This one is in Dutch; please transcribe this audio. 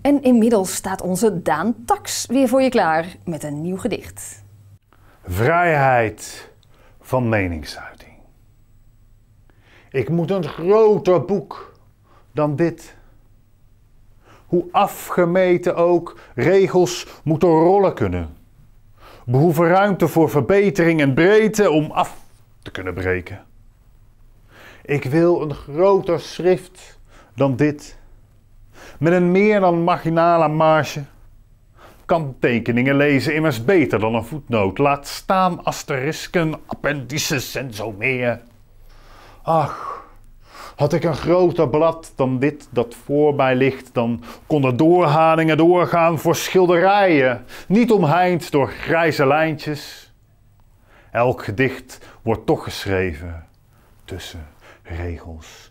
En inmiddels staat onze Daan Tax weer voor je klaar met een nieuw gedicht. Vrijheid van meningsuiting. Ik moet een groter boek dan dit. Hoe afgemeten ook, regels moeten rollen kunnen. Behoeven ruimte voor verbetering en breedte om af te kunnen breken. Ik wil een groter schrift dan dit. Met een meer dan marginale marge kan tekeningen lezen immers beter dan een voetnoot. Laat staan asterisken, appendices en zo meer. Ach, had ik een groter blad dan dit dat voorbij ligt, dan konden doorhalingen doorgaan voor schilderijen, niet omheind door grijze lijntjes. Elk gedicht wordt toch geschreven tussen regels